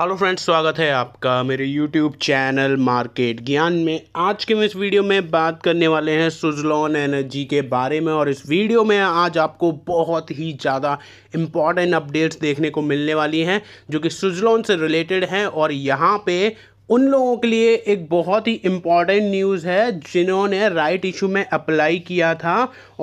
hello friends स्वागत है आपका मेरे यूट्यूब चैनल मार्केट ज्ञान में आज के हम इस वीडियो में बात करने वाले हैं सुजलॉन एनर्जी के बारे में और इस वीडियो में आज आपको बहुत ही ज़्यादा इम्पॉर्टेंट अपडेट्स देखने को मिलने वाली हैं जो कि सुजलॉन से रिलेटेड हैं और यहाँ पे उन लोगों के लिए एक बहुत ही इम्पॉर्टेंट न्यूज़ है जिन्होंने राइट इशू में अप्लाई किया था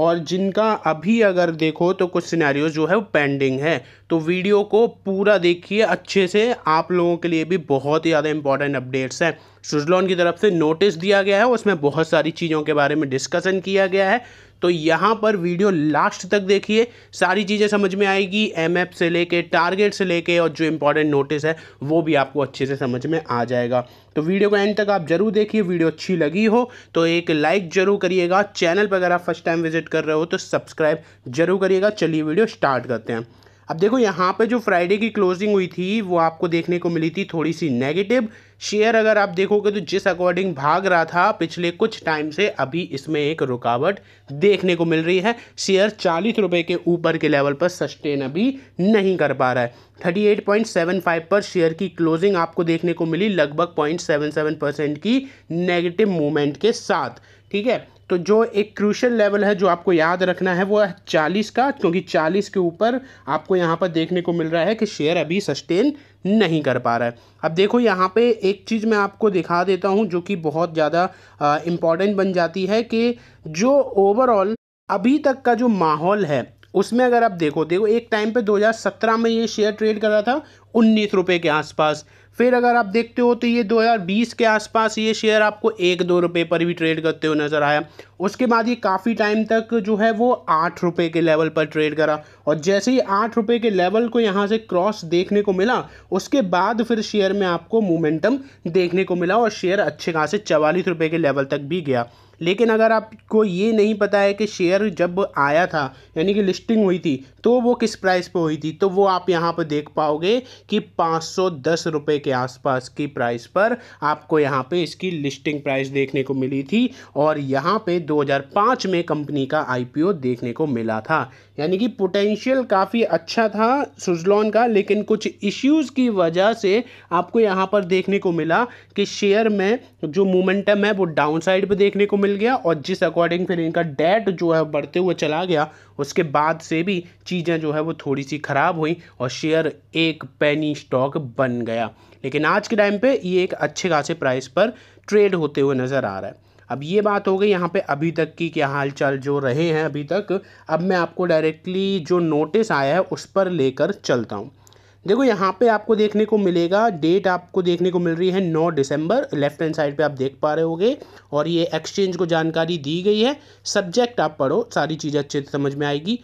और जिनका अभी अगर देखो तो कुछ सिनेरियो जो है वो पेंडिंग है तो वीडियो को पूरा देखिए अच्छे से आप लोगों के लिए भी बहुत ही ज़्यादा इंपॉर्टेंट अपडेट्स हैं सुजलॉन की तरफ से नोटिस दिया गया है उसमें बहुत सारी चीज़ों के बारे में डिस्कशन किया गया है तो यहाँ पर वीडियो लास्ट तक देखिए सारी चीज़ें समझ में आएगी एम से लेके टारगेट से लेके और जो इंपॉर्टेंट नोटिस है वो भी आपको अच्छे से समझ में आ जाएगा तो वीडियो को एंड तक आप जरूर देखिए वीडियो अच्छी लगी हो तो एक लाइक जरूर करिएगा चैनल पर अगर आप फर्स्ट टाइम विजिट कर रहे हो तो सब्सक्राइब जरूर करिएगा चलिए वीडियो स्टार्ट करते हैं अब देखो यहाँ पे जो फ्राइडे की क्लोजिंग हुई थी वो आपको देखने को मिली थी थोड़ी सी नेगेटिव शेयर अगर आप देखोगे तो जिस अकॉर्डिंग भाग रहा था पिछले कुछ टाइम से अभी इसमें एक रुकावट देखने को मिल रही है शेयर चालीस रुपये के ऊपर के लेवल पर सस्टेन अभी नहीं कर पा रहा है 38.75 पर शेयर की क्लोजिंग आपको देखने को मिली लगभग सेवन परसेंट की नेगेटिव मूवमेंट के साथ ठीक है तो जो एक क्रूशल लेवल है जो आपको याद रखना है वो है चालीस का क्योंकि चालीस के ऊपर आपको यहाँ पर देखने को मिल रहा है कि शेयर अभी सस्टेन नहीं कर पा रहा है अब देखो यहाँ पे एक चीज़ मैं आपको दिखा देता हूँ जो कि बहुत ज़्यादा इम्पॉर्टेंट बन जाती है कि जो ओवरऑल अभी तक का जो माहौल है उसमें अगर आप देखो देखो एक टाइम पे 2017 में ये शेयर ट्रेड कर रहा था उन्नीस रुपये के आसपास फिर अगर आप देखते हो तो ये 2020 के आसपास ये शेयर आपको एक दो रुपये पर भी ट्रेड करते हुए नज़र आया उसके बाद ये काफ़ी टाइम तक जो है वो आठ रुपये के लेवल पर ट्रेड करा और जैसे ही आठ रुपये के लेवल को यहाँ से क्रॉस देखने को मिला उसके बाद फिर शेयर में आपको मोमेंटम देखने को मिला और शेयर अच्छे खासे चवालीस रुपये के लेवल तक भी गया लेकिन अगर आपको ये नहीं पता है कि शेयर जब आया था यानी कि लिस्टिंग हुई थी तो वो किस प्राइस पे हुई थी तो वो आप यहाँ पर देख पाओगे कि पाँच सौ दस रुपये के आसपास की प्राइस पर आपको यहाँ पे इसकी लिस्टिंग प्राइस देखने को मिली थी और यहाँ पे 2005 में कंपनी का आईपीओ देखने को मिला था यानी कि पोटेंशियल काफ़ी अच्छा था सुजलॉन का लेकिन कुछ इश्यूज की वजह से आपको यहाँ पर देखने को मिला कि शेयर में जो मोमेंटम है वो डाउन साइड पर देखने को मिल गया और जिस अकॉर्डिंग फिर इनका डेट जो है बढ़ते हुए चला गया उसके बाद से भी चीज़ें जो है वो थोड़ी सी ख़राब हुई और शेयर एक पैनी स्टॉक बन गया लेकिन आज के टाइम पर ये एक अच्छे खासे प्राइस पर ट्रेड होते हुए नज़र आ रहा है अब ये बात हो गई यहाँ पे अभी तक की क्या हालचाल जो रहे हैं अभी तक अब मैं आपको डायरेक्टली जो नोटिस आया है उस पर लेकर चलता हूँ देखो यहाँ पे आपको देखने को मिलेगा डेट आपको देखने को मिल रही है 9 दिसंबर लेफ्ट हैंड साइड पे आप देख पा रहे होगे और ये एक्सचेंज को जानकारी दी गई है सब्जेक्ट आप पढ़ो सारी चीजें अच्छे से समझ में आएगी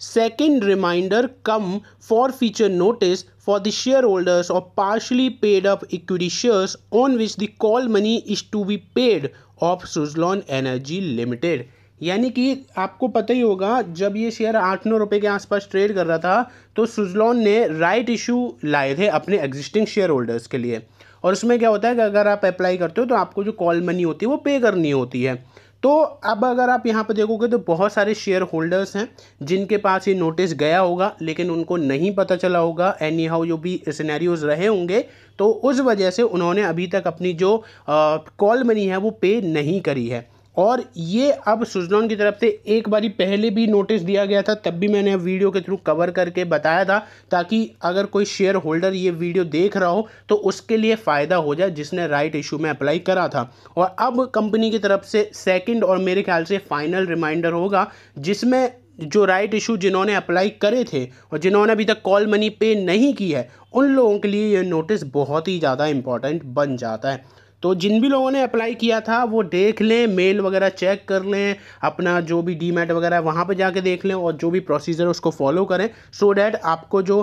second reminder cum for future notice for the shareholders और partially paid up equity shares on which the call money is to be paid of Suzlon Energy Limited यानी कि आपको पता ही होगा जब ये शेयर आठ नौ रुपये के आसपास ट्रेड कर रहा था तो सुजलॉन ने राइट इशू लाए थे अपने एग्जिस्टिंग शेयर होल्डर्स के लिए और उसमें क्या होता है कि अगर आप अप्लाई करते हो तो आपको जो कॉल मनी होती है वो पे करनी होती है तो अब अगर आप यहाँ पर देखोगे तो बहुत सारे शेयर होल्डर्स हैं जिनके पास ये नोटिस गया होगा लेकिन उनको नहीं पता चला होगा एनी हाउ जो भी सिनेरियोज रहे होंगे तो उस वजह से उन्होंने अभी तक अपनी जो कॉल मनी है वो पे नहीं करी है और ये अब सुजलॉन की तरफ से एक बारी पहले भी नोटिस दिया गया था तब भी मैंने वीडियो के थ्रू कवर करके बताया था ताकि अगर कोई शेयर होल्डर ये वीडियो देख रहा हो तो उसके लिए फ़ायदा हो जाए जिसने राइट इशू में अप्लाई करा था और अब कंपनी की तरफ से सेकंड और मेरे ख्याल से फाइनल रिमाइंडर होगा जिसमें जो राइट इशू जिन्होंने अप्लाई करे थे और जिन्होंने अभी तक कॉल मनी पे नहीं की है उन लोगों के लिए ये नोटिस बहुत ही ज़्यादा इम्पॉर्टेंट बन जाता है तो जिन भी लोगों ने अप्लाई किया था वो देख लें मेल वगैरह चेक कर लें अपना जो भी डी मैट वगैरह वहाँ पर जाके देख लें और जो भी प्रोसीजर उसको फॉलो करें सो डैट आपको जो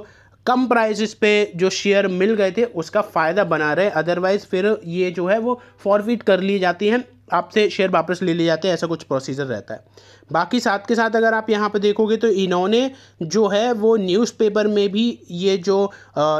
कम प्राइसेस पे जो शेयर मिल गए थे उसका फ़ायदा बना रहे अदरवाइज़ फिर ये जो है वो फॉरफिट कर ली जाती हैं आपसे शेयर वापस ले लिए जाते हैं ऐसा कुछ प्रोसीजर रहता है बाकी साथ के साथ अगर आप यहाँ पर देखोगे तो इन्होंने जो है वो न्यूज़पेपर में भी ये जो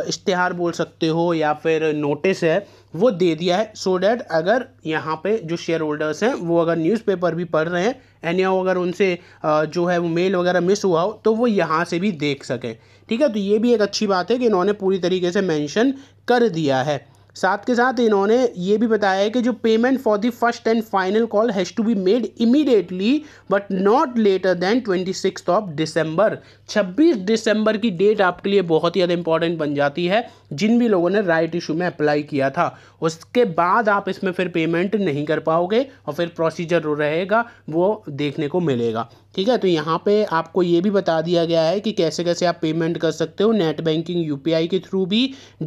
इश्तहार बोल सकते हो या फिर नोटिस है वो दे दिया है सो so डैट अगर यहाँ पे जो शेयर होल्डर्स हैं वो अगर न्यूज़पेपर भी पढ़ रहे हैं एन अगर उनसे जो है वो मेल वगैरह मिस हुआ हो तो वो यहाँ से भी देख सकें ठीक है तो ये भी एक अच्छी बात है कि इन्होंने पूरी तरीके से मैंशन कर दिया है साथ के साथ इन्होंने ये भी बताया है कि जो payment for the first and final call has to be made immediately but not later than twenty six of दिसंबर छब्बीस दिसंबर की डेट आपके लिए बहुत ही ज़्यादा इंपॉर्टेंट बन जाती है जिन भी लोगों ने राइट इशू में अप्लाई किया था उसके बाद आप इसमें फिर पेमेंट नहीं कर पाओगे और फिर प्रोसीजर रहेगा वो देखने को मिलेगा ठीक है तो यहाँ पे आपको ये भी बता दिया गया है कि कैसे कैसे आप पेमेंट कर सकते हो नेट बैंकिंग यूपीआई के थ्रू भी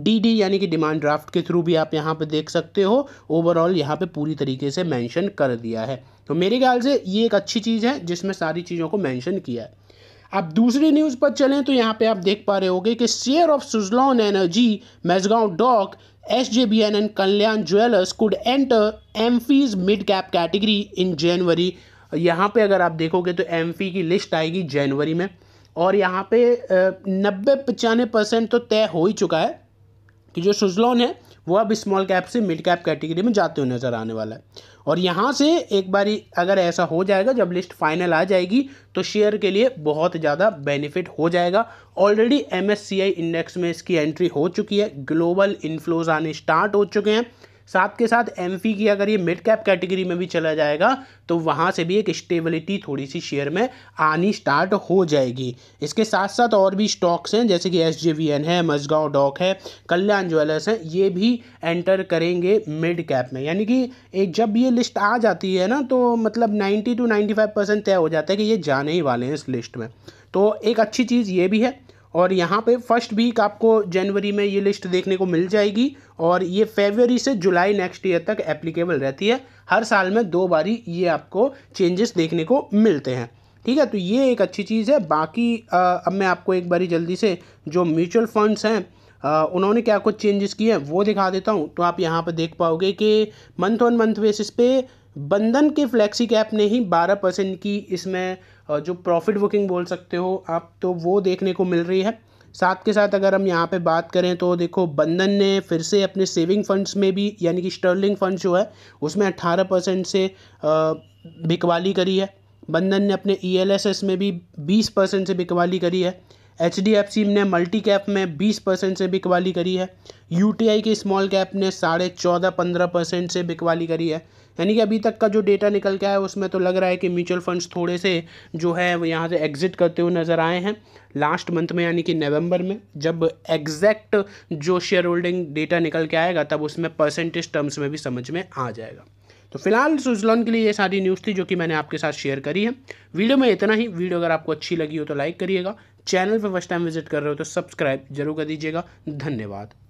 डीडी यानी कि डिमांड ड्राफ्ट के थ्रू भी आप यहाँ पे देख सकते हो ओवरऑल यहाँ पे पूरी तरीके से मेंशन कर दिया है तो मेरे ख्याल से ये एक अच्छी चीज़ है जिसमें सारी चीज़ों को मैंशन किया है अब दूसरी न्यूज़ पर चलें तो यहाँ पे आप देख पा रहे होगे कि share of Suzlon Energy Mazagon dock S J B N N Kalyan jewellers could enter एम फीज mid cap category in January यहाँ पे अगर आप देखोगे तो एम की लिस्ट आएगी जनवरी में और यहाँ पे नब्बे पचानवे परसेंट तो तय हो ही चुका है कि जो सुजलॉन है वो अब स्मॉल कैप से मिड कैप कैटेगरी में जाते हुए नज़र आने वाला है और यहाँ से एक बारी अगर ऐसा हो जाएगा जब लिस्ट फाइनल आ जाएगी तो शेयर के लिए बहुत ज़्यादा बेनिफिट हो जाएगा ऑलरेडी एम इंडेक्स में इसकी एंट्री हो चुकी है ग्लोबल इन्फ्लोज आने स्टार्ट हो चुके हैं साथ के साथ एम की अगर ये मिड कैप कैटेगरी में भी चला जाएगा तो वहाँ से भी एक स्टेबिलिटी थोड़ी सी शेयर में आनी स्टार्ट हो जाएगी इसके साथ साथ और भी स्टॉक्स हैं जैसे कि एस है मजगांव डॉक है कल्याण ज्वेलर्स हैं ये भी एंटर करेंगे मिड कैप में यानी कि एक जब ये लिस्ट आ जाती है ना तो मतलब नाइन्टी टू नाइन्टी परसेंट तय हो जाता है कि ये जाने ही वाले हैं इस लिस्ट में तो एक अच्छी चीज़ ये भी है और यहाँ पे फर्स्ट वीक आपको जनवरी में ये लिस्ट देखने को मिल जाएगी और ये फेबररी से जुलाई नेक्स्ट ईयर तक एप्लीकेबल रहती है हर साल में दो बारी ये आपको चेंजेस देखने को मिलते हैं ठीक है तो ये एक अच्छी चीज़ है बाकी आ, अब मैं आपको एक बारी जल्दी से जो म्यूचुअल फंड्स हैं उन्होंने क्या कुछ चेंजेस किए हैं वो दिखा देता हूँ तो आप यहाँ पर देख पाओगे कि मंथ ऑन मंथ बेसिस पे बंधन के फ्लैक्सी कैप ने ही 12 परसेंट की इसमें जो प्रॉफिट बुकिंग बोल सकते हो आप तो वो देखने को मिल रही है साथ के साथ अगर हम यहाँ पे बात करें तो देखो बंधन ने फिर से अपने सेविंग फंड्स में भी यानी कि स्टर्लिंग फंड जो है उसमें अट्ठारह परसेंट से बिकवाली करी है बंधन ने अपने ई e में भी बीस परसेंट से बिकवाली करी है एच ने मल्टी कैप में 20 परसेंट से बिकवाली करी है यू की स्मॉल कैप ने साढ़े चौदह पंद्रह परसेंट से बिकवाली करी है यानी कि अभी तक का जो डेटा निकल के आया है उसमें तो लग रहा है कि म्यूचुअल फंड्स थोड़े से जो है वो यहाँ से एग्जिट करते हुए नज़र आए हैं लास्ट मंथ में यानी कि नवंबर में जब एग्जैक्ट जो शेयर होल्डिंग डेटा निकल के आएगा तब उसमें परसेंटेज टर्म्स में भी समझ में आ जाएगा तो फिलहाल स्विट्जरलैंड के लिए ये सारी न्यूज़ थी जो कि मैंने आपके साथ शेयर करी है वीडियो में इतना ही वीडियो अगर आपको अच्छी लगी हो तो लाइक करिएगा चैनल पर फर्स्ट टाइम विजिट कर रहे हो तो सब्सक्राइब जरूर कर दीजिएगा धन्यवाद